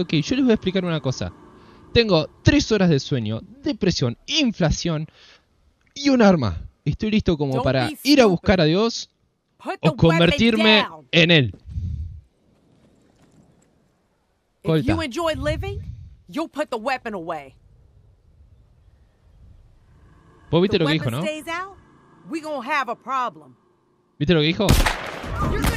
ok, yo les voy a explicar una cosa. Tengo tres horas de sueño, depresión, inflación y un arma. Estoy listo como para ir a buscar a Dios o convertirme en él. ¿Vos viste lo que dijo, no? ¿Viste lo que dijo?